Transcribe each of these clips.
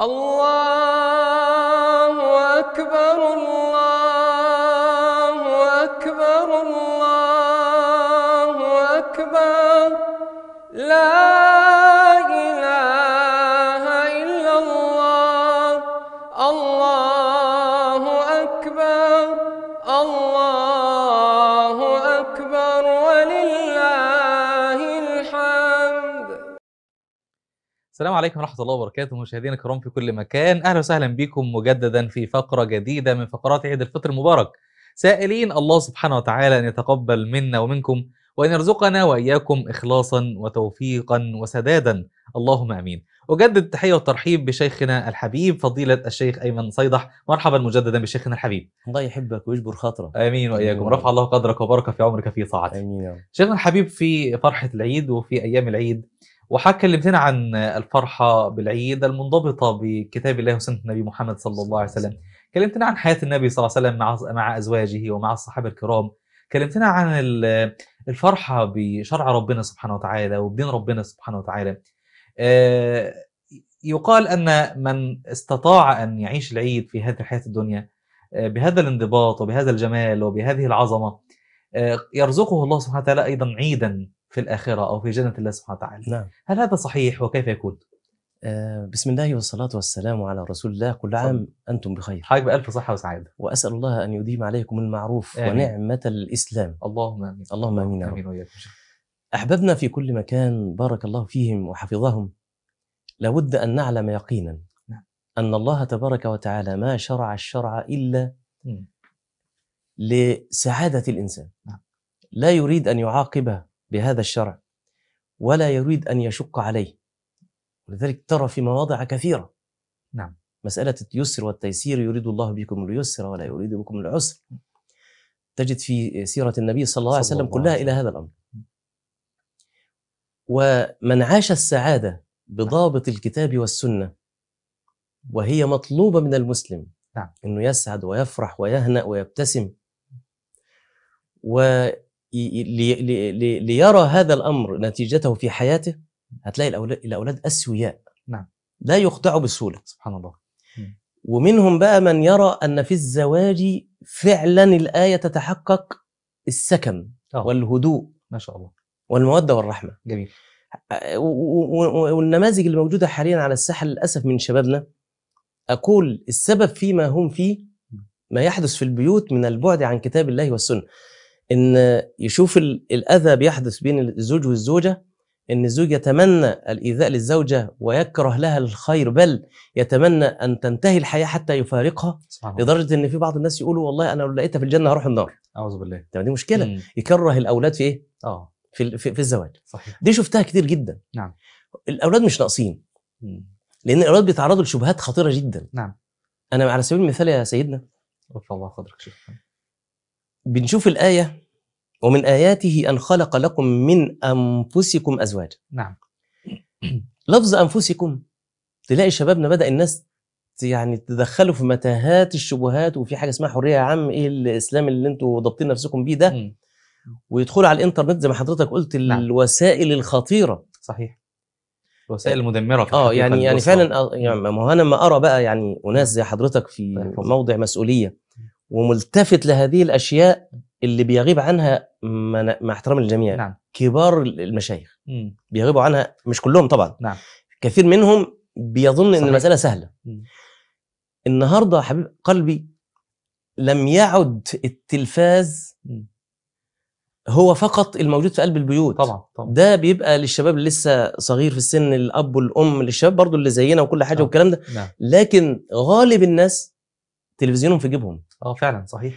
الله أكبر الله السلام عليكم ورحمة الله وبركاته مشاهدينا الكرام في كل مكان أهلا وسهلا بكم مجددا في فقرة جديدة من فقرات عيد الفطر المبارك سائلين الله سبحانه وتعالى أن يتقبل منا ومنكم وأن يرزقنا وإياكم إخلاصا وتوفيقا وسدادا اللهم أمين أجدد التحية والترحيب بشيخنا الحبيب فضيلة الشيخ أيمن صيدح مرحبا مجددا بشيخنا الحبيب الله يحبك ويجبر خاطرك آمين وإياكم رفع الله قدرك وبارك في عمرك في طاعته آمين شيخنا الحبيب في فرحة العيد وفي أيام العيد وحكى كلمتنا عن الفرحة بالعيد المنضبطة بكتاب الله وسنة النبي محمد صلى الله عليه وسلم كلمتنا عن حياة النبي صلى الله عليه وسلم مع أزواجه ومع الصحابة الكرام كلمتنا عن الفرحة بشرع ربنا سبحانه وتعالى وبدين ربنا سبحانه وتعالى آه، يقال أن من استطاع أن يعيش العيد في هذه الحياة الدنيا آه، بهذا الانضباط وبهذا الجمال وبهذه العظمة آه، يرزقه الله سبحانه وتعالى أيضا عيدا في الآخرة أو في جنة الله سبحانه وتعالى نعم. هل هذا صحيح وكيف يكون؟ آه بسم الله والصلاة والسلام على رسول الله كل عام أنتم بخير حضرتك بألف صحة وسعادة وأسأل الله أن يديم عليكم المعروف آمين. ونعمة الإسلام اللهم آمين اللهم آمين, آمين وإياكم في كل مكان بارك الله فيهم وحفظهم لابد أن نعلم يقينا نعم. أن الله تبارك وتعالى ما شرع الشرع إلا لسعادة الإنسان نعم. لا يريد أن يعاقبه بهذا الشرع ولا يريد أن يشق عليه ولذلك ترى في مواضع كثيرة نعم مسألة اليسر والتيسير يريد الله بكم اليسر ولا يريد بكم العسر تجد في سيرة النبي صلى الله عليه وسلم كلها إلى هذا الأمر ومن عاش السعادة بضابط الكتاب والسنة وهي مطلوبة من المسلم نعم. أنه يسعد ويفرح ويهنأ ويبتسم و ليرى هذا الامر نتيجته في حياته هتلاقي الاولاد الاولاد اسوياء نعم لا يخدعوا بسهوله سبحان الله ومنهم بقى من يرى ان في الزواج فعلا الايه تتحقق السكن أوه. والهدوء ما شاء الله والموده والرحمه جميل والنماذج اللي موجوده حاليا على الساحه للاسف من شبابنا اقول السبب فيما هم فيه ما يحدث في البيوت من البعد عن كتاب الله والسنه ان يشوف الاذى بيحدث بين الزوج والزوجه ان الزوج يتمنى الايذاء للزوجه ويكره لها الخير بل يتمنى ان تنتهي الحياه حتى يفارقها صحيح. لدرجه ان في بعض الناس يقولوا والله انا لو لقيتها في الجنه هروح النار اعوذ بالله طب دي مشكله مم. يكره الاولاد في ايه اه في في, في الزواج صحيح. دي شفتها كتير جدا نعم الاولاد مش ناقصين لان الاولاد بيتعرضوا لشبهات خطيره جدا نعم انا على سبيل المثال يا سيدنا الله خضرك شكرا بنشوف الآية ومن آياته أن خلق لكم من أنفسكم أزواجا نعم لفظ أنفسكم تلاقي شبابنا بدأ الناس يعني تدخلوا في متاهات الشبهات وفي حاجه اسمها حريه يا عم ايه الاسلام اللي انتوا ضابطين نفسكم بيه ده ويدخلوا على الانترنت زي ما حضرتك قلت نعم. الوسائل الخطيره صحيح الوسائل المدمره آه، يعني، يعني, اه يعني يعني فعلا يعني ما هو انا لما ارى بقى يعني اناس زي حضرتك في طيب. موضع مسؤوليه وملتفت لهذه الاشياء اللي بيغيب عنها مع احترام الجميع نعم. كبار المشايخ مم. بيغيبوا عنها مش كلهم طبعا نعم. كثير منهم بيظن صحيح. ان المساله سهله مم. النهارده حبيب قلبي لم يعد التلفاز مم. هو فقط الموجود في قلب البيوت طبعا, طبعا. ده بيبقى للشباب اللي لسه صغير في السن الاب والام للشباب برضو اللي زينا وكل حاجه طبعا. نعم. والكلام ده نعم. لكن غالب الناس تلفزيونهم في جيبهم اه فعلا صحيح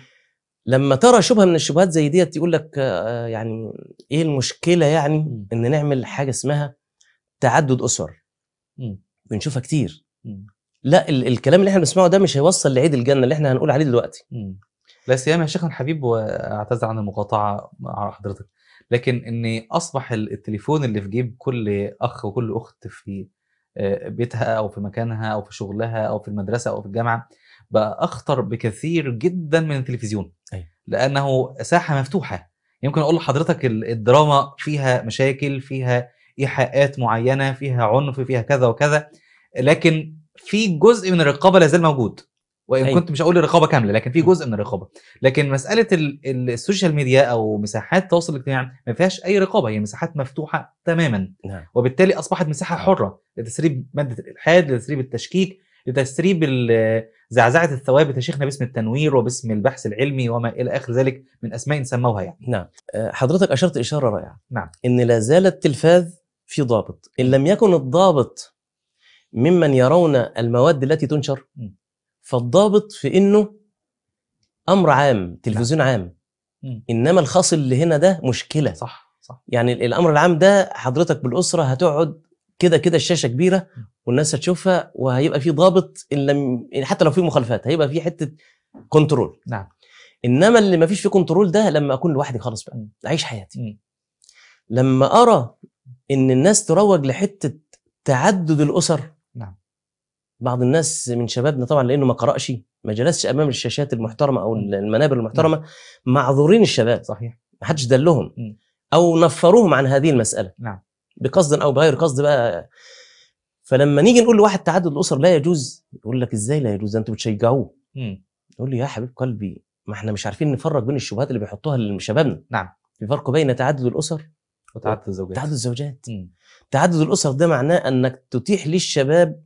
لما ترى شبهه من الشبهات زي ديت يقول لك آه، آه، يعني ايه المشكله يعني ان نعمل حاجه اسمها تعدد اسر بنشوفها كتير لا ال- الكلام اللي احنا بنسمعه ده مش هيوصل لعيد الجنه اللي احنا هنقول عليه دلوقتي لا سيما يا شيخنا الحبيب واعتذر عن المقاطعه مع حضرتك لكن ان اصبح التليفون اللي في جيب كل اخ وكل اخت في آه، بيتها او في مكانها او في شغلها او في المدرسه او في الجامعه بقى اخطر بكثير جدا من التلفزيون أي. لانه ساحه مفتوحه يمكن اقول لحضرتك الدراما فيها مشاكل فيها ايحاءات معينه فيها عنف فيها كذا وكذا لكن في جزء من الرقابه لازال موجود وان أي. كنت مش هقول الرقابه كامله لكن في جزء من الرقابه لكن مساله السوشيال ميديا او مساحات التواصل الاجتماعي ما فيهاش اي رقابه هي مساحات مفتوحه تماما نعم. وبالتالي اصبحت مساحه حره لتسريب ماده الالحاد لتسريب التشكيك لتسريب زعزعه الثوابت يا شيخنا باسم التنوير وباسم البحث العلمي وما الى اخر ذلك من اسماء سموها يعني. نعم. آه، حضرتك اشرت اشاره رائعه. نعم. ان لا زال التلفاز في ضابط، ان لم يكن الضابط ممن يرون المواد التي تنشر فالضابط في انه امر عام، نعم. تلفزيون نعم. عام. انما الخاص اللي هنا ده مشكله. صح. صح. يعني الامر العام ده حضرتك بالاسره هتقعد كده كده الشاشه كبيره والناس هتشوفها وهيبقى في ضابط ان لم يعني حتى لو في مخالفات هيبقى في حته كنترول نعم انما اللي ما فيش فيه كنترول ده لما اكون لوحدي خالص بقى اعيش حياتي لما ارى ان الناس تروج لحته تعدد الاسر نعم بعض الناس من شبابنا طبعا لانه ما قراش ما جلسش امام الشاشات المحترمه او المنابر المحترمه نعم. معذورين الشباب صحيح ما حدش دلهم او نفروهم عن هذه المساله نعم بقصد او بغير قصد بقى فلما نيجي نقول لواحد تعدد الاسر لا يجوز يقول لك ازاي لا يجوز انتوا بتشجعوه يقول لي يا حبيب قلبي ما احنا مش عارفين نفرق بين الشبهات اللي بيحطوها لشبابنا نعم في فرق بين تعدد الاسر وتعدد الزوجات تعدد الزوجات مم. تعدد الاسر ده معناه انك تتيح للشباب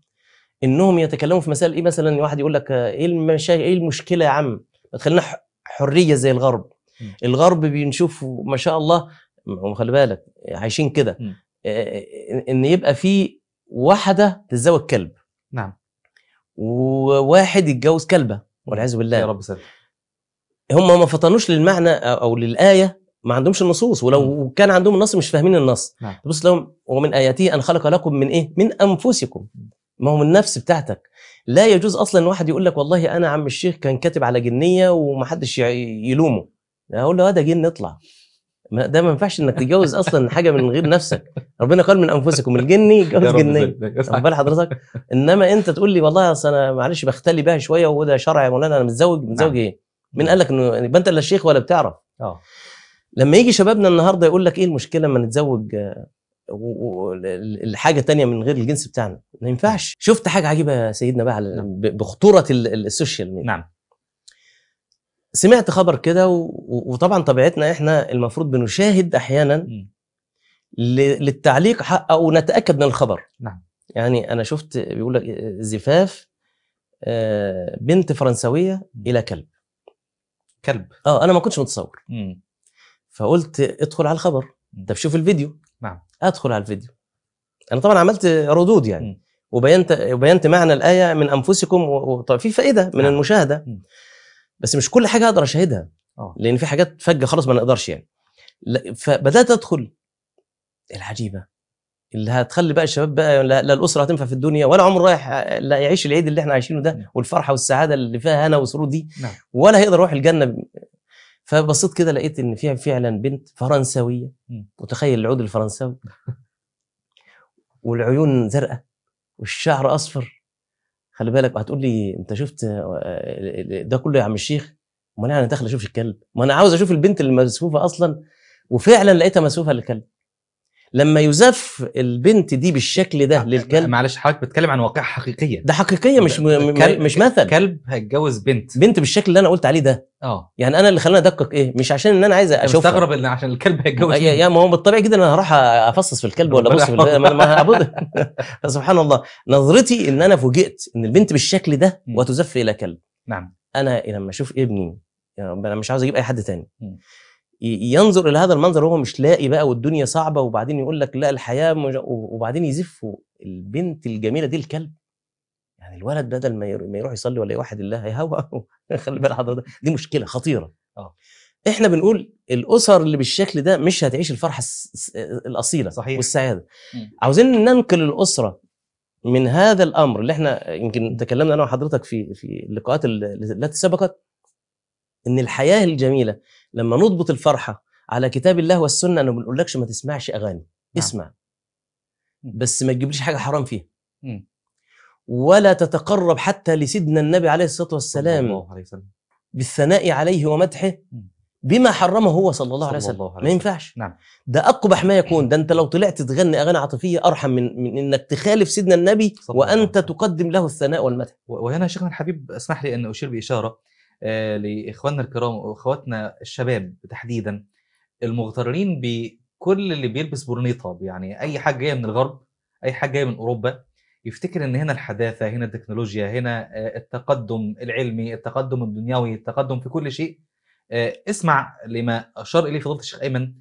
انهم يتكلموا في مسائل ايه مثلا واحد يقول لك ايه المشاكل ايه المشكله يا عم ما تخلينا حريه زي الغرب مم. الغرب بنشوف ما شاء الله وخلي بالك عايشين كده آه، آه، آه، ان يبقى في واحده تتزوج كلب نعم وواحد يتجوز كلبه والعياذ بالله يا رب سلم هم ما فطنوش للمعنى او للايه ما عندهمش النصوص ولو م. كان عندهم النص مش فاهمين النص نعم. بص لهم ومن اياته ان خلق لكم من ايه من انفسكم ما هو من النفس بتاعتك لا يجوز اصلا واحد يقول لك والله انا عم الشيخ كان كاتب على جنيه ومحدش يلومه اقول له ده جن اطلع ده ما ينفعش انك تتجوز اصلا حاجه من غير نفسك ربنا قال من انفسكم الجني يتجوز جنيه واخد بال حضرتك انما انت تقول لي والله اصل انا معلش بختلي بها شويه وده شرع يا مولانا انا متزوج نعم. متزوج ايه مين قال لك انه يعني يبقى انت لا شيخ ولا بتعرف اه لما يجي شبابنا النهارده يقول لك ايه المشكله لما نتزوج آه، الحاجة تانية من غير الجنس بتاعنا ما ينفعش شفت حاجة عجيبة يا سيدنا بقى على نعم. بخطورة السوشيال ميديا نعم سمعت خبر كده وطبعا طبيعتنا احنا المفروض بنشاهد احيانا للتعليق حق او نتاكد من الخبر نعم يعني انا شفت بيقول لك زفاف آه، بنت فرنسويه الى كلب كلب اه انا ما كنتش متصور مم. فقلت ادخل على الخبر طب شوف الفيديو نعم ادخل على الفيديو انا طبعا عملت ردود يعني مم. وبينت وبينت معنى الايه من انفسكم وطبعا في فائده من نعم. المشاهده مم. بس مش كل حاجه اقدر اشاهدها أوه. لان في حاجات فجه خلاص ما نقدرش يعني فبدات ادخل العجيبه اللي هتخلي بقى الشباب بقى لا, لا الاسره هتنفع في الدنيا ولا عمره رايح لا يعيش العيد اللي احنا عايشينه ده نعم. والفرحه والسعاده اللي فيها هنا وسرور دي نعم. ولا هيقدر يروح الجنه فبصيت كده لقيت ان في فعلا بنت فرنسويه متخيل العود الفرنساوي والعيون زرقاء والشعر اصفر خلي بالك هتقول لي انت شفت آه، آه، آه، ده كله يا عم الشيخ امال يعني انا داخل اشوف الكلب ما انا عاوز اشوف البنت اللي مسفوفه اصلا وفعلا لقيتها مسفوفه للكلب لما يزف البنت دي بالشكل ده آه، للكلب معلش حضرتك بتتكلم عن واقعة حقيقية ده حقيقية مش كلب مش مثل كلب هيتجوز بنت بنت بالشكل اللي انا قلت عليه ده اه يعني انا اللي خلاني ادقق ايه مش عشان ان انا عايز اشوف مستغرب ان عشان الكلب هيتجوز يا, يعني ما هو بالطبيعي جدا انا هروح افصص في الكلب ولا ابص في ما سبحان الله نظرتي ان انا فوجئت ان البنت بالشكل ده وتزف الى كلب نعم انا لما اشوف ابني يعني انا مش عاوز اجيب اي حد تاني م. ينظر الى هذا المنظر وهو مش لاقي بقى والدنيا صعبه وبعدين يقول لك لا الحياه مج... وبعدين يزفوا البنت الجميله دي الكلب يعني الولد بدل ما يروح يصلي ولا يوحد الله هيهوى خلي بال حضرتك دي مشكله خطيره اه احنا بنقول الاسر اللي بالشكل ده مش هتعيش الفرحه الاصيله صحيح. والسعاده م. عاوزين ننقل الاسره من هذا الامر اللي احنا يمكن تكلمنا انا وحضرتك في في اللقاءات التي سبقت ان الحياه الجميله لما نضبط الفرحه على كتاب الله والسنه انا ما بنقولكش ما تسمعش اغاني نعم. اسمع بس ما تجيبليش حاجه حرام فيها ولا تتقرب حتى لسيدنا النبي عليه الصلاه والسلام الله عليه وسلم. بالثناء عليه ومدحه بما حرمه هو صلى الله عليه وسلم ما ينفعش نعم. ده اقبح ما يكون ده انت لو طلعت تغني اغاني عاطفيه ارحم من, من انك تخالف سيدنا النبي وانت تقدم له الثناء والمدح وهنا شيخنا الحبيب اسمح لي ان اشير باشاره آه، لاخواننا الكرام واخواتنا الشباب تحديدا المغترين بكل اللي بيلبس برنيطه يعني اي حاجه جايه من الغرب اي حاجه جايه من اوروبا يفتكر ان هنا الحداثه هنا التكنولوجيا هنا آه، التقدم العلمي التقدم الدنيوي التقدم في كل شيء آه، اسمع لما اشار اليه فضيله الشيخ ايمن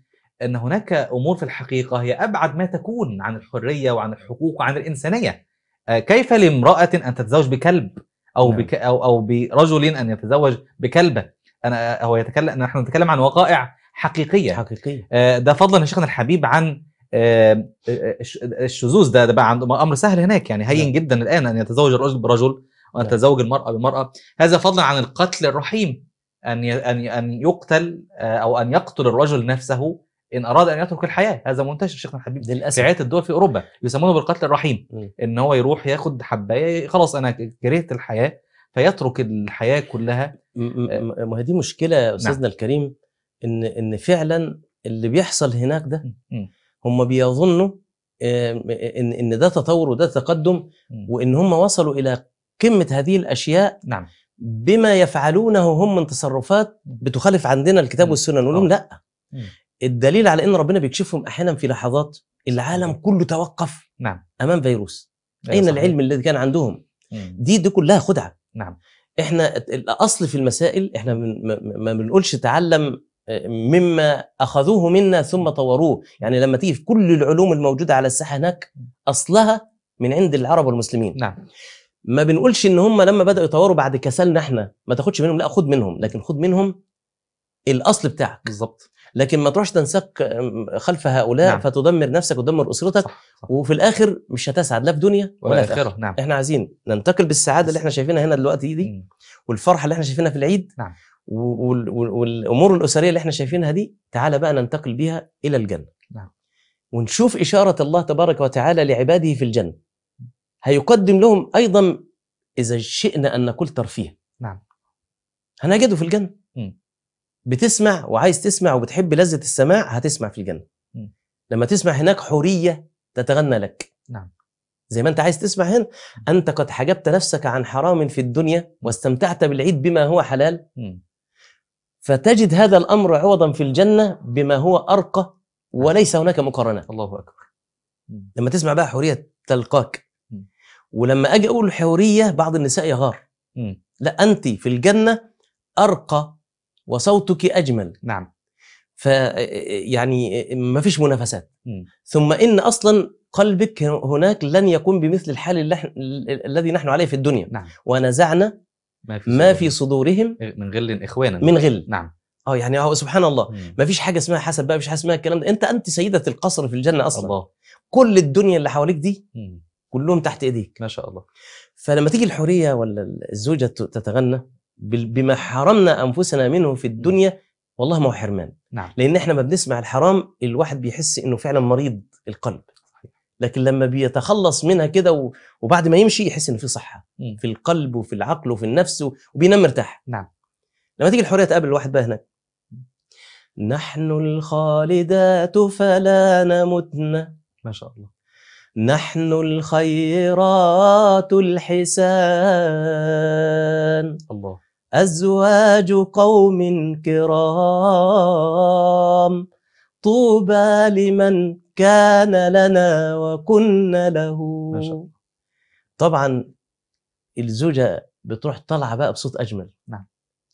ان هناك امور في الحقيقه هي ابعد ما تكون عن الحريه وعن الحقوق وعن الانسانيه كيف لامراه ان تتزوج بكلب او نعم. بك او او برجل ان يتزوج بكلبه انا هو يتكلم نحن نتكلم عن وقائع حقيقيه حقيقيه آه، ده فضلا يا شيخنا الحبيب عن آه، آه، الشذوذ ده ده بقى عنده امر سهل هناك يعني هين نعم. جدا الان ان يتزوج الرجل برجل وان نعم. تتزوج المراه بمراه هذا فضلا عن القتل الرحيم ان ان ان يقتل او ان يقتل الرجل نفسه ان اراد ان يترك الحياه هذا منتشر شيخنا الحبيب للاسف في الدول في اوروبا يسمونه بالقتل الرحيم م. ان هو يروح ياخد حبايه خلاص انا كرهت الحياه فيترك الحياه كلها آه. ما هي دي مشكله يا استاذنا نعم. الكريم ان ان فعلا اللي بيحصل هناك ده هم بيظنوا آه، ان ان ده تطور وده تقدم وان هم وصلوا الى قمه هذه الاشياء نعم بما يفعلونه هم من تصرفات بتخالف عندنا الكتاب والسنه نقول لهم آه. لا الدليل على ان ربنا بيكشفهم احيانا في لحظات العالم كله توقف نعم امام فيروس أيوة اين صحيح. العلم الذي كان عندهم مم. دي دي كلها خدعه نعم احنا الاصل في المسائل احنا ما بنقولش تعلم آه، مما اخذوه منا ثم طوروه يعني لما تيجي في كل العلوم الموجوده على الساحه هناك اصلها من عند العرب والمسلمين نعم ما بنقولش ان هم لما بداوا يطوروا بعد كسلنا احنا ما تاخدش منهم لا خد منهم لكن خد منهم الاصل بتاعك بالظبط لكن ما تروحش تنساق خلف هؤلاء نعم. فتدمر نفسك وتدمر اسرتك صح. صح. وفي الاخر مش هتسعد لا في دنيا ولا في اخره نعم. احنا عايزين ننتقل بالسعاده اللي احنا شايفينها هنا دلوقتي دي والفرحه اللي احنا شايفينها في العيد نعم. والامور الاسريه اللي احنا شايفينها دي تعالى بقى ننتقل بيها الى الجنه نعم. ونشوف اشاره الله تبارك وتعالى لعباده في الجنه هيقدم لهم ايضا اذا شئنا ان نقول ترفيه نعم هنجده في الجنه بتسمع وعايز تسمع وبتحب لذه السماع هتسمع في الجنه لما تسمع هناك حوريه تتغنى لك نعم زي ما انت عايز تسمع هنا انت قد حجبت نفسك عن حرام في الدنيا واستمتعت بالعيد بما هو حلال فتجد هذا الامر عوضا في الجنه بما هو ارقى نعم. وليس هناك مقارنه الله اكبر لما تسمع بقى حوريه تلقاك ولما اجي اقول حوريه بعض النساء يغار لا انت في الجنه ارقى وصوتك اجمل نعم ف يعني ما فيش منافسات ثم ان اصلا قلبك هناك لن يكون بمثل الحال الذي نحن عليه في الدنيا نعم. ونزعنا ما في, ما في صدورهم إيه، من غل اخوانا من غل نعم اه يعني هو سبحان الله ما فيش حاجه اسمها حسب بقى مش حاجه اسمها الكلام ده انت انت سيده القصر في الجنه اصلا الله. كل الدنيا اللي حواليك دي كلهم تحت ايديك ما شاء الله فلما تيجي الحوريه ولا الزوجه تتغنى بما حرمنا انفسنا منه في الدنيا نعم. والله ما هو حرمان نعم. لان احنا ما بنسمع الحرام الواحد بيحس انه فعلا مريض القلب لكن لما بيتخلص منها كده وبعد ما يمشي يحس ان في صحه مم. في القلب وفي العقل وفي النفس وبينام مرتاح نعم لما تيجي الحريه تقابل الواحد بقى هناك نحن الخالدات فلا نمتن ما شاء الله نحن الخيرات الحسان الله أزواج قوم كرام طوبى لمن كان لنا وكنا له ما شاء الله. طبعا الزوجة بتروح طالعة بقى بصوت أجمل نعم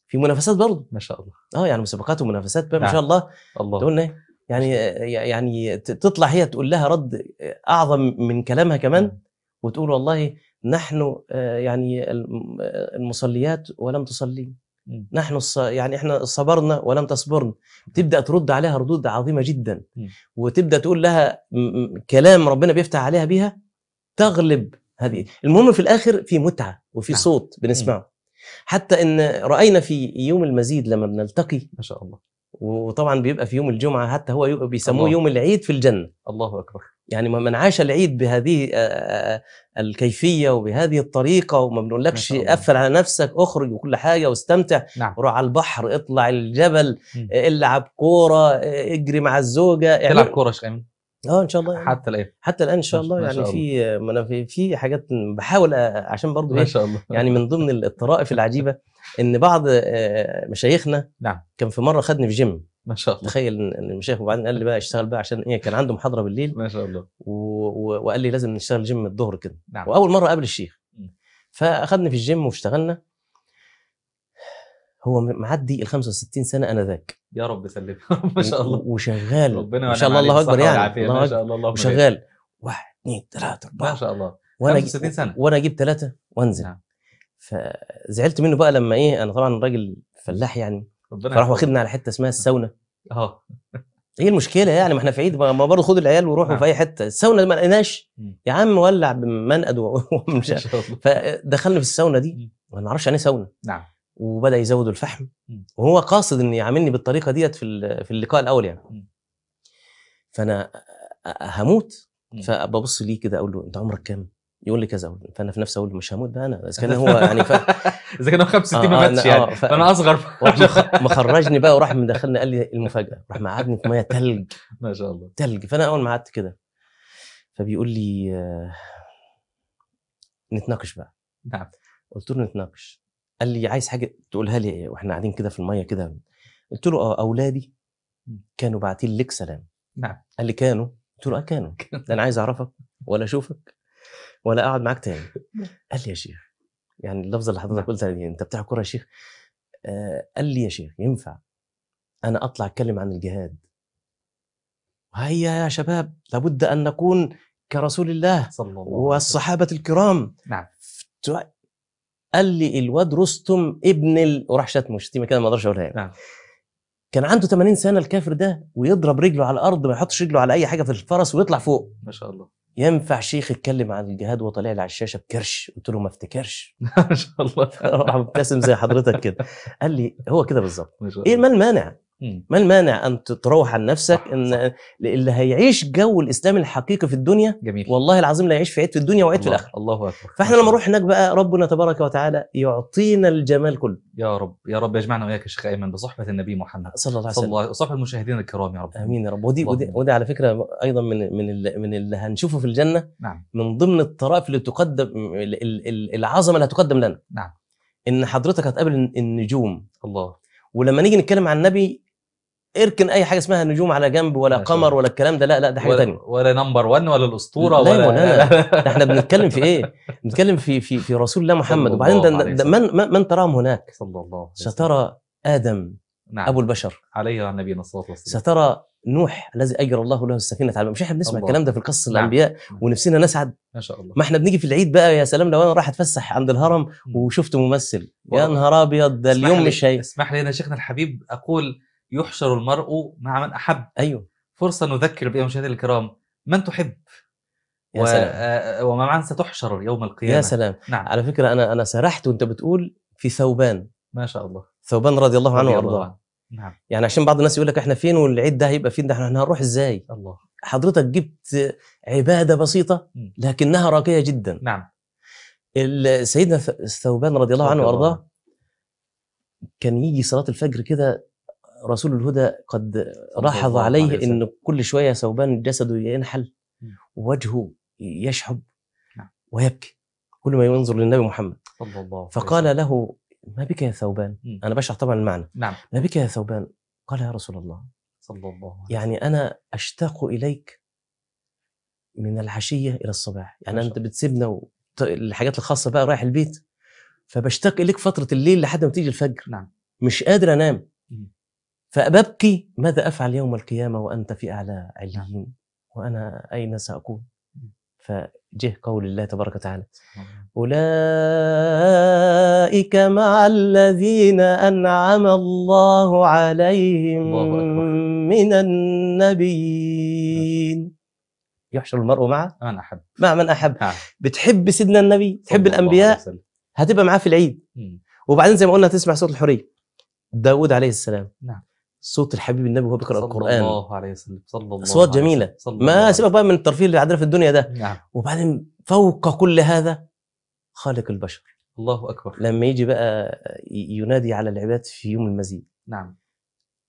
في منافسات برضه ما شاء الله اه يعني مسابقات ومنافسات بقى نعم. ما شاء نعم. الله الله تقول إيه؟ يعني يعني تطلع هي تقول لها رد اعظم من كلامها كمان نعم. وتقول والله نحن آه، يعني آه، المصليات ولم تصلي نحن يعني احنا صبرنا ولم تصبرن تبدا ترد عليها ردود عظيمه جدا وتبدا تقول لها كلام ربنا بيفتح عليها بيها تغلب هذه المهم في الاخر في متعه وفي نعم. صوت بنسمعه حتى ان راينا في يوم المزيد لما بنلتقي ما شاء الله وطبعا بيبقى في يوم الجمعه حتى هو بيسموه يوم العيد في الجنه الله اكبر يعني من عاش العيد بهذه آه، آه، آه، الكيفيه وبهذه الطريقه وما بنقولكش قفل على نفسك اخرج وكل حاجه واستمتع نعم. روح على البحر اطلع الجبل العب كوره اجري مع الزوجه يعني تلعب كوره شغال اه ان شاء الله يعني. حتى الان حتى الان ان شاء الله يعني في ما انا في, في حاجات بحاول عشان برضو ما إيه، شاء الله يعني من ضمن الطرائف العجيبه ان بعض مشايخنا نعم كان في مره خدني في جيم ما شاء الله تخيل ان المشايخ وبعدين قال لي بقى اشتغل بقى عشان ايه كان عنده محاضره بالليل ما شاء الله و... وقال لي لازم نشتغل جيم الظهر كده نعم. واول مره قابل الشيخ فاخذني في الجيم واشتغلنا هو معدي ال 65 سنه انا ذاك يا رب يسلمك ما شاء الله وشغال ربنا ما يعني. شاء الله الله اكبر يعني ما شاء الله الله وشغال واحد اثنين ثلاثه اربعه ما شاء الله وانا 65 سنه وانا اجيب ثلاثه وانزل نعم. فزعلت منه بقى لما ايه انا طبعا راجل فلاح يعني فراح واخدنا على حته اسمها الساونا اه ايه المشكله يعني ما احنا في عيد ما برضه خد العيال وروحوا نعم. في اي حته الساونا ما لقيناش يا عم ولع بمنقد ومش فدخلنا في الساونا دي ما نعرفش يعني ايه ساونا نعم وبدا يزودوا الفحم وهو قاصد ان يعاملني بالطريقه ديت في في اللقاء الاول يعني فانا هموت فببص ليه كده اقول له انت عمرك كام؟ يقول لي كذا فانا في نفسي اقول مش هموت بقى انا اذا كان هو يعني ف... اذا كان هو 65 ما آه، آه، ماتش آه، يعني فانا اصغر مخرجني بقى وراح مدخلني قال لي المفاجاه راح مقعدني في ميه تلج ما شاء الله تلج فانا اول ما قعدت كده فبيقول لي نتناقش بقى نعم قلت له نتناقش قال لي عايز حاجه تقولها لي واحنا قاعدين كده في الميه كده قلت له اه اولادي كانوا باعتين لك سلام نعم قال لي كانوا قلت له اه كانوا ده انا عايز اعرفك ولا اشوفك ولا اقعد معاك تاني قال لي يا شيخ يعني اللفظ اللي حضرتك نعم. قلتها دي انت بتاع كوره يا شيخ آه، قال لي يا شيخ ينفع انا اطلع اتكلم عن الجهاد هيا يا شباب لابد ان نكون كرسول الله صلى الله عليه وسلم والصحابه الكرام نعم قال لي الواد رستم ابن ال... وراح شتمه شتيمه كده ما اقدرش اقولها يعني. نعم كان عنده 80 سنه الكافر ده ويضرب رجله على الارض ما يحطش رجله على اي حاجه في الفرس ويطلع فوق ما شاء الله ينفع شيخ يتكلم عن الجهاد وطلع لي على الشاشه بكرش قلت له ما افتكرش ما شاء الله راح مبتسم زي حضرتك كده قال لي هو كده بالظبط ايه ما المانع ما المانع ان تتروح عن نفسك صح ان صح. اللي هيعيش جو الاسلام الحقيقي في الدنيا جميل. والله العظيم لا يعيش في عيد في الدنيا وعيد في الاخره الله اكبر فاحنا لما نروح هناك بقى ربنا تبارك وتعالى يعطينا الجمال كله يا رب يا رب يجمعنا وياك يا شيخ ايمن بصحبه النبي محمد صلى الله عليه وسلم وصحبه المشاهدين الكرام يا رب امين يا رب ودي ودي, ودي على فكره ايضا من من اللي من اللي هنشوفه في الجنه نعم. من ضمن الطرائف اللي تقدم العظمه اللي هتقدم لنا نعم ان حضرتك هتقابل النجوم الله ولما نيجي نتكلم عن النبي اركن اي حاجه اسمها نجوم على جنب ولا قمر ولا الكلام ده لا لا ده حاجه ثانيه ولا نمبر 1 ولا الاسطوره ولا لا لا لا. احنا بنتكلم في ايه بنتكلم في في في رسول الله محمد وبعدين ده, ده من من تراهم هناك صلى الله سترى ادم نعم. ابو البشر عليه صلى الله الصلاه والسلام سترى نوح الذي اجرى الله له السفينه على مش احنا بنسمع الكلام ده في القصص نعم. الانبياء ونفسنا نسعد ما شاء الله ما احنا بنيجي في العيد بقى يا سلام لو انا رايح اتفسح عند الهرم وشفت ممثل يا نهار ابيض ده اليوم مش هي اسمح لي انا شيخنا الحبيب اقول يحشر المرء مع من احب ايوه فرصه نذكر بها مشاهدينا الكرام من تحب يا و... سلام. آه، ومعا ستحشر يوم القيامه يا سلام نعم. على فكره انا انا سرحت وانت بتقول في ثوبان ما شاء الله ثوبان رضي الله عنه وارضاه نعم يعني عشان بعض الناس يقول لك احنا فين والعيد ده هيبقى فين ده احنا هنروح ازاي الله حضرتك جبت عباده بسيطه لكنها راقيه جدا نعم سيدنا ثوبان رضي الله عنه وارضاه كان يجي صلاه الفجر كده رسول الهدى قد لاحظ عليه ان كل شويه ثوبان جسده ينحل ووجهه يشحب نعم. ويبكي كل ما ينظر للنبي محمد صلى الله فقال له ما بك يا ثوبان انا بشرح طبعا المعنى نعم ما بك يا ثوبان قال يا رسول الله صلى الله عليه يعني وسلم يعني انا اشتاق اليك من العشيه الى الصباح يعني انت بتسيبنا الحاجات الخاصه بقى رايح البيت فبشتاق اليك فتره الليل لحد ما تيجي الفجر نعم مش قادر انام فأببكي ماذا أفعل يوم القيامة وأنت في أعلى عليين نعم. وأنا أين سأكون فجه قول الله تبارك وتعالى أولئك مع الذين أنعم الله عليهم من النبيين يحشر المرء مع أنا أحب مع من أحب نعم. بتحب سيدنا النبي تحب الأنبياء هتبقى معاه في العيد وبعدين زي ما قلنا تسمع صوت الحرية داود عليه السلام نعم. صوت الحبيب النبي وهو بيقرا القران صلى الله عليه وسلم صلى الله اصوات جميله صلى ما سيبك بقى من الترفيه اللي عندنا في الدنيا ده نعم. وبعدين فوق كل هذا خالق البشر الله اكبر لما يجي بقى ينادي على العباد في يوم المزيد نعم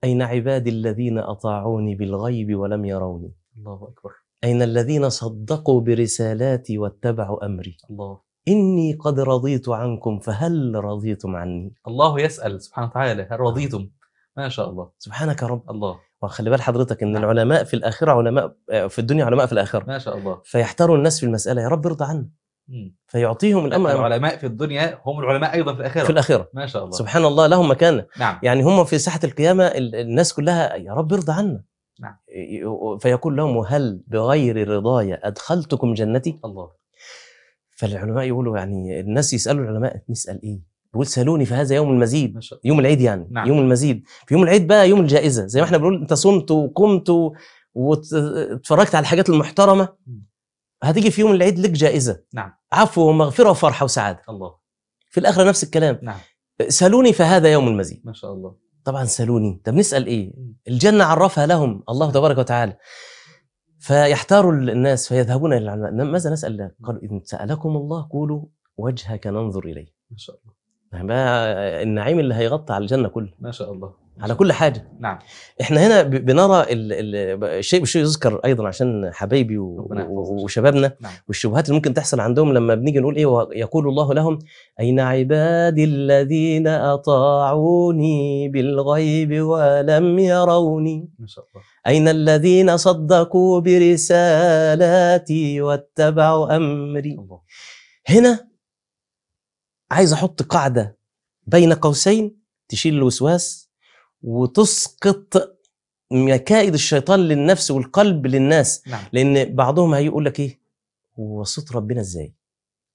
اين عبادي الذين اطاعوني بالغيب ولم يروني الله اكبر اين الذين صدقوا برسالاتي واتبعوا امري الله إني قد رضيت عنكم فهل رضيتم عني الله يسأل سبحانه وتعالى هل رضيتم ما شاء الله سبحانك يا رب الله وخلي بال حضرتك ان العلماء في الاخره علماء آه، في الدنيا علماء في الاخره ما شاء الله فيحتاروا الناس في المساله يا رب ارضى عنا فيعطيهم الامر العلماء في الدنيا هم العلماء ايضا في الاخره في الاخره ما شاء الله سبحان الله لهم مكانه نعم يعني هم في ساحه القيامه الناس كلها يا رب ارضى عنا نعم فيقول لهم هل بغير رضايا ادخلتكم جنتي الله فالعلماء يقولوا يعني الناس يسالوا العلماء نسال ايه بيقول سالوني في هذا يوم المزيد يوم العيد يعني نعم. يوم المزيد في يوم العيد بقى يوم الجائزه زي ما احنا بنقول انت صمت وقمت واتفرجت على الحاجات المحترمه هتيجي في يوم العيد لك جائزه نعم عفو ومغفره وفرحه وسعاده الله في الاخره نفس الكلام نعم سالوني فهذا يوم المزيد ما شاء الله طبعا سالوني طب نسال ايه الجنه عرفها لهم الله تبارك وتعالى فيحتار الناس فيذهبون الى العلماء ماذا نسال قالوا ان سالكم الله قولوا وجهك ننظر اليه ما شاء الله نعم، النعيم اللي هيغطي على الجنه كلها ما شاء الله على كل حاجه نعم احنا هنا بنرى الشيء بالشيء يذكر ايضا عشان حبايبي وشبابنا نعم. والشبهات اللي ممكن تحصل عندهم لما بنيجي نقول ايه يقول الله لهم اين عبادي الذين اطاعوني بالغيب ولم يروني ما شاء الله اين الذين صدقوا برسالاتي واتبعوا امري الله. هنا عايز احط قاعده بين قوسين تشيل الوسواس وتسقط مكائد الشيطان للنفس والقلب للناس نعم. لان بعضهم هيقول لك ايه هو صوت ربنا ازاي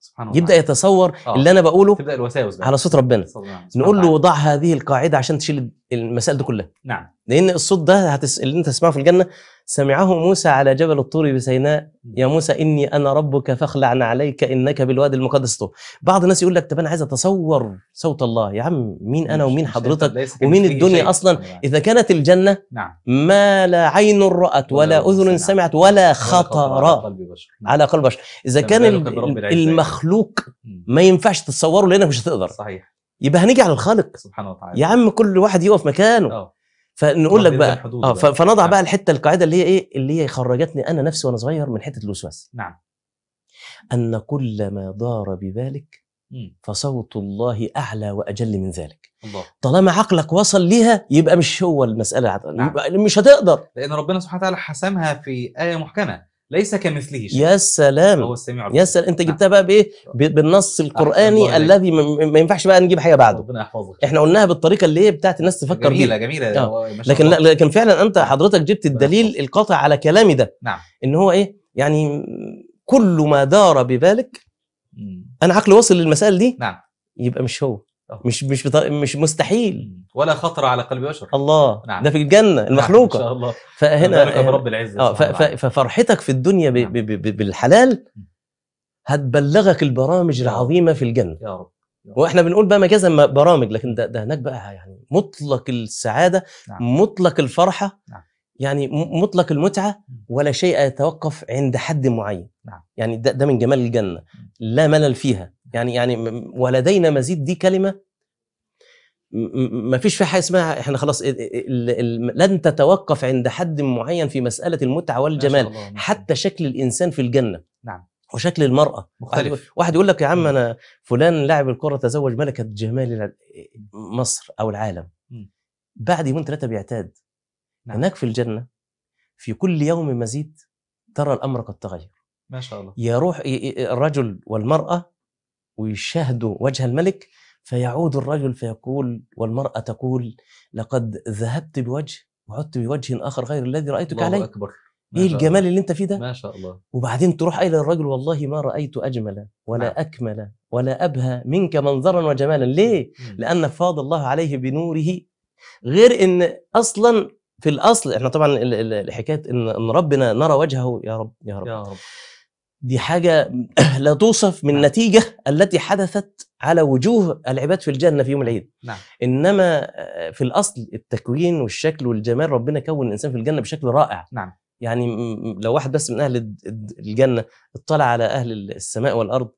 سبحان الله يبدا يتصور أوه. اللي انا بقوله تبدا الوساوس بقى. على صوت ربنا سبحان نقول له وضع هذه القاعده عشان تشيل المسائل دي كلها نعم لان الصوت ده هتس... اللي انت تسمعه في الجنه سمعه موسى على جبل الطور بسيناء يا موسى إني أنا ربك فاخلع عليك إنك بالوادي المقدس طور بعض الناس يقول لك طب أنا عايز أتصور صوت الله يا عم مين أنا ومين حضرتك ومين الدنيا أصلا إذا كانت الجنة نعم. ما لا عين رأت ولا أذن سمعت ولا خطر نعم. على قلب بشر إذا كان المخلوق ما ينفعش تتصوره لأنك مش هتقدر صحيح يبقى هنيجي على الخالق سبحانه وتعالى يا عم كل واحد يقف مكانه آه. فنقول لك بقى اه فنضع نعم. بقى الحته القاعده اللي هي ايه اللي هي خرجتني انا نفسي وانا صغير من حته الوسواس نعم ان كل ما دار ببالك فصوت الله اعلى واجل من ذلك الله. طالما عقلك وصل ليها يبقى مش هو المساله نعم. مش هتقدر لان ربنا سبحانه وتعالى حسمها في ايه محكمه ليس كمثله شيء يا سلام هو السميع يا سلام انت جبتها بقى بايه نعم. بالنص القراني الذي ما ينفعش بقى نجيب حاجه بعده ربنا يحفظك احنا قلناها بالطريقه اللي هي بتاعت الناس تفكر جميله جميله آه. لكن لا لكن فعلا انت نعم. حضرتك جبت الدليل القاطع على كلامي ده نعم ان هو ايه يعني كل ما دار ببالك انا عقلي واصل للمسائل دي نعم يبقى مش هو مش مش مش مستحيل ولا خطر على قلب بشر الله نعم. ده في الجنه نعم، المخلوقه نعم. ان شاء الله فهنا إيه، برب العزه آه ففرحتك في الدنيا نعم. ب ب ب بالحلال هتبلغك البرامج العظيمه في الجنه يا رب واحنا بنقول بقى مجازا برامج لكن ده, ده هناك بقى يعني مطلق السعاده نعم. مطلق الفرحه نعم. يعني مطلق المتعه ولا شيء يتوقف عند حد معين نعم. يعني ده, ده من جمال الجنه لا ملل فيها يعني يعني ولدينا مزيد دي كلمه ما فيش في حاجه اسمها احنا خلاص لن تتوقف عند حد معين في مساله المتعه والجمال حتى شكل الانسان في الجنه نعم وشكل المراه مختلف واحد يقول لك يا عم انا فلان لاعب الكره تزوج ملكه جمال مصر او العالم بعد يومين ثلاثه بيعتاد نعم. هناك في الجنه في كل يوم مزيد ترى الامر قد تغير ما شاء الله يروح الرجل والمراه ويشاهدوا وجه الملك فيعود الرجل فيقول والمرأة تقول لقد ذهبت بوجه وعدت بوجه آخر غير الذي رأيتك الله عليه أكبر ايه الجمال اللي انت فيه ده ما شاء الله وبعدين تروح إلى للرجل والله ما رايت اجمل ولا ما. نعم. اكمل ولا ابهى منك منظرا وجمالا ليه مم. لان فاض الله عليه بنوره غير ان اصلا في الاصل احنا طبعا الحكايه ان ربنا نرى وجهه يا رب يا رب, يا رب. دي حاجة لا توصف من النتيجة نعم. التي حدثت على وجوه العباد في الجنة في يوم العيد نعم. إنما آه، في الأصل التكوين والشكل والجمال ربنا كون الإنسان في الجنة بشكل رائع نعم. يعني لو واحد بس من أهل الجنة اطلع على أهل السماء والأرض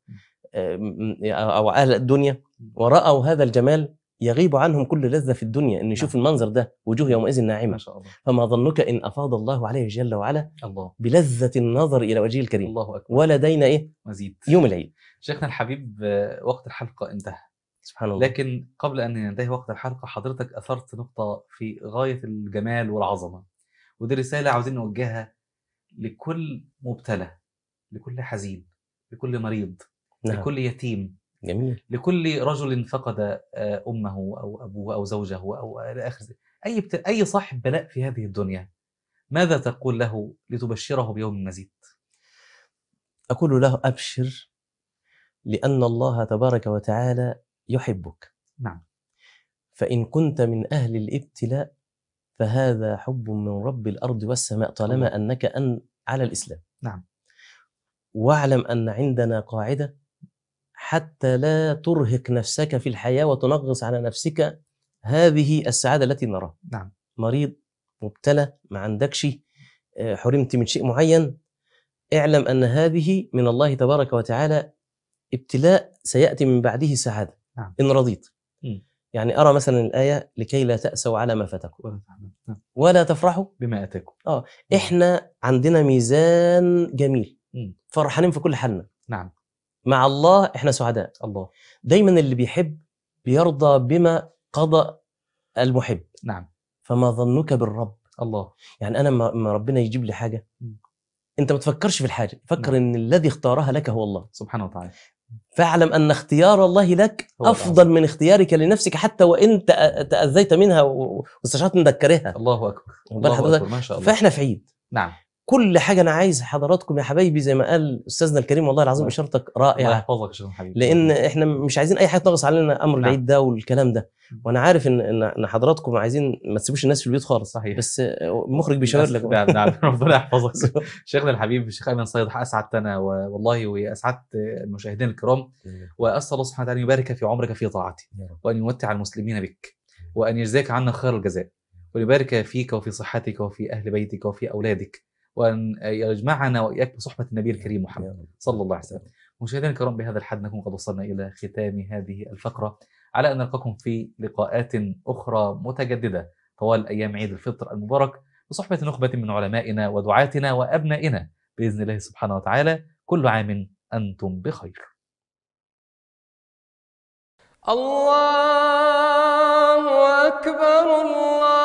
آه، أو أهل الدنيا ورأوا هذا الجمال يغيب عنهم كل لذة في الدنيا أن يشوف نعم. المنظر ده وجوه يومئذ ناعمة ما شاء الله. فما ظنك إن أفاض الله عليه جل وعلا الله. بلذة النظر إلى وجهه الكريم الله أكبر. ولدينا إيه؟ مزيد يوم العيد شيخنا الحبيب آه، وقت الحلقة انتهى سبحان الله لكن قبل أن ينتهي وقت الحلقة حضرتك أثرت نقطة في غاية الجمال والعظمة ودي رسالة عاوزين نوجهها لكل مبتلى لكل حزين لكل مريض نعم. لكل يتيم جميل لكل رجل فقد آه، امه او ابوه او زوجه او الى اخره اي بت... اي صاحب بلاء في هذه الدنيا ماذا تقول له لتبشره بيوم مزيد؟ اقول له ابشر لان الله تبارك وتعالى يحبك نعم فان كنت من اهل الابتلاء فهذا حب من رب الارض والسماء طالما انك ان على الاسلام نعم واعلم ان عندنا قاعده حتى لا ترهق نفسك في الحياه وتنغص على نفسك هذه السعاده التي نراها نعم مريض مبتلى ما عندكش آه، حرمت من شيء معين اعلم ان هذه من الله تبارك وتعالى ابتلاء سياتي من بعده سعاده نعم. ان رضيت يعني ارى مثلا الايه لكي لا تاسوا على ما فاتكم نعم. ولا تفرحوا بما اتاكم اه نعم. احنا عندنا ميزان جميل فرحانين في كل حالنا نعم مع الله احنا سعداء الله دايما اللي بيحب بيرضى بما قضى المحب نعم فما ظنك بالرب الله يعني انا ما ربنا يجيب لي حاجه انت ما تفكرش في الحاجه فكر نعم. ان الذي اختارها لك هو الله سبحانه وتعالى فاعلم ان اختيار الله لك افضل من اختيارك لنفسك حتى وان تاذيت منها واستشعرت انك كارهها الله اكبر الله أكبر. ما شاء الله فاحنا في عيد نعم كل حاجه انا عايز حضراتكم يا حبايبي زي ما قال استاذنا الكريم والله العظيم اشارتك رائعه الله يحفظك يا شيخ حبيبي لان احنا مش عايزين اي حاجه تنغص علينا امر نعم. العيد ده والكلام ده وانا عارف ان ان حضراتكم عايزين ما تسيبوش الناس في البيوت خالص صحيح بس المخرج بيشاور لك نعم, نعم. ربنا يحفظك شيخنا الحبيب الشيخ ايمن صيد اسعدت انا والله واسعدت المشاهدين الكرام واسال الله سبحانه وتعالى ان يبارك في عمرك في طاعته وان يمتع المسلمين بك وان يجزاك عنا خير الجزاء ويبارك فيك وفي صحتك وفي اهل بيتك وفي اولادك وأن يجمعنا وإياك بصحبة النبي الكريم محمد صلى الله عليه وسلم مشاهدينا الكرام بهذا الحد نكون قد وصلنا إلى ختام هذه الفقرة على أن نلقاكم في لقاءات أخرى متجددة طوال أيام عيد الفطر المبارك بصحبة نخبة من علمائنا ودعاتنا وأبنائنا بإذن الله سبحانه وتعالى كل عام أنتم بخير الله أكبر الله